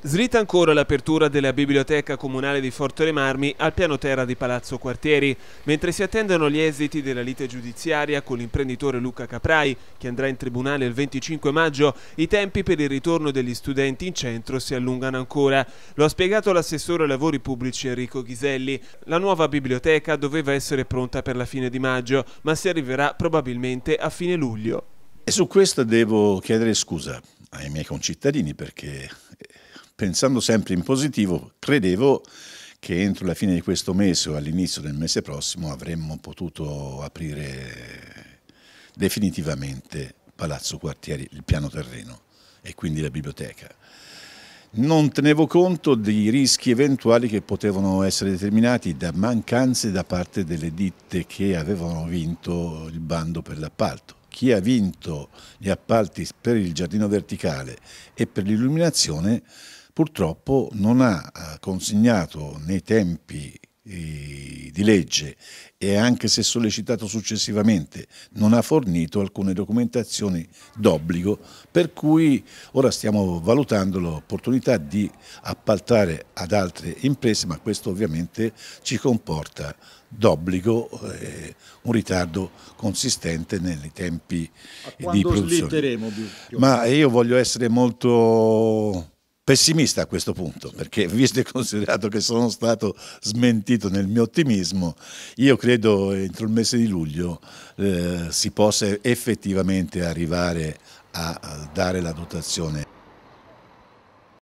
Slitta ancora l'apertura della biblioteca comunale di Forte Marmi al piano terra di Palazzo Quartieri, mentre si attendono gli esiti della lite giudiziaria con l'imprenditore Luca Caprai, che andrà in tribunale il 25 maggio, i tempi per il ritorno degli studenti in centro si allungano ancora. Lo ha spiegato l'assessore ai lavori pubblici Enrico Ghiselli. La nuova biblioteca doveva essere pronta per la fine di maggio, ma si arriverà probabilmente a fine luglio. E su questo devo chiedere scusa ai miei concittadini perché pensando sempre in positivo, credevo che entro la fine di questo mese o all'inizio del mese prossimo avremmo potuto aprire definitivamente Palazzo Quartieri, il piano terreno e quindi la biblioteca. Non tenevo conto dei rischi eventuali che potevano essere determinati da mancanze da parte delle ditte che avevano vinto il bando per l'appalto. Chi ha vinto gli appalti per il giardino verticale e per l'illuminazione purtroppo non ha eh, consegnato nei tempi eh, di legge e anche se sollecitato successivamente non ha fornito alcune documentazioni d'obbligo per cui ora stiamo valutando l'opportunità di appaltare ad altre imprese ma questo ovviamente ci comporta d'obbligo eh, un ritardo consistente nei tempi di produzione. Ma io voglio essere molto pessimista a questo punto, perché visto e considerato che sono stato smentito nel mio ottimismo, io credo entro il mese di luglio eh, si possa effettivamente arrivare a, a dare la dotazione